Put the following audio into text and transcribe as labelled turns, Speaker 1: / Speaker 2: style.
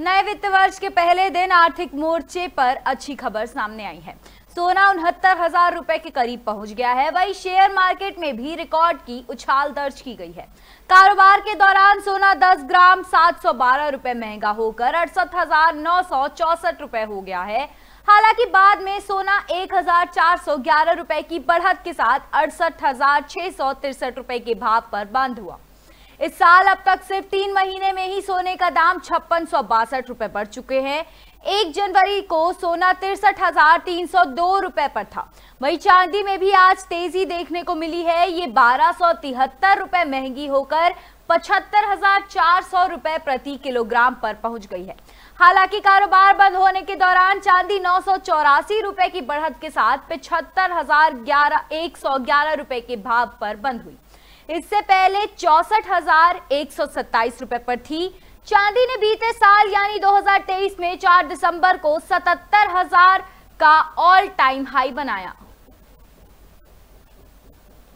Speaker 1: नए वित्त वर्ष के पहले दिन आर्थिक मोर्चे पर अच्छी खबर सामने आई है सोना उनहत्तर हजार रुपए के करीब पहुंच गया है वही शेयर मार्केट में भी रिकॉर्ड की उछाल दर्ज की गई है कारोबार के दौरान सोना 10 ग्राम 712 रुपए महंगा होकर अड़सठ हजार नौ सौ चौसठ रुपए हो गया है हालांकि बाद में सोना एक रुपए की बढ़त के साथ अड़सठ हजार छह सौ तिरसठ रुपए के भाव पर बंद हुआ इस साल अब तक सिर्फ तीन महीने में ही सोने का दाम छप्पन सौ बासठ रुपए बढ़ चुके हैं एक जनवरी को सोना तिरसठ हजार तीन सौ दो रुपए पर था वही चांदी में भी आज तेजी देखने को मिली है ये बारह सौ तिहत्तर रुपए महंगी होकर पचहत्तर हजार चार सौ रुपए प्रति किलोग्राम पर पहुंच गई है हालांकि कारोबार बंद होने के दौरान चांदी नौ सौ चौरासी रुपए की बढ़त के साथ पिछहत्तर हजार ग्यारह एक सौ ग्यारह रुपए के भाव पर बंद हुई इससे पहले चौसठ हजार एक सौ रुपए पर थी चांदी ने बीते साल यानी 2023 में 4 दिसंबर को सतहत्तर हजार का ऑल टाइम हाई बनाया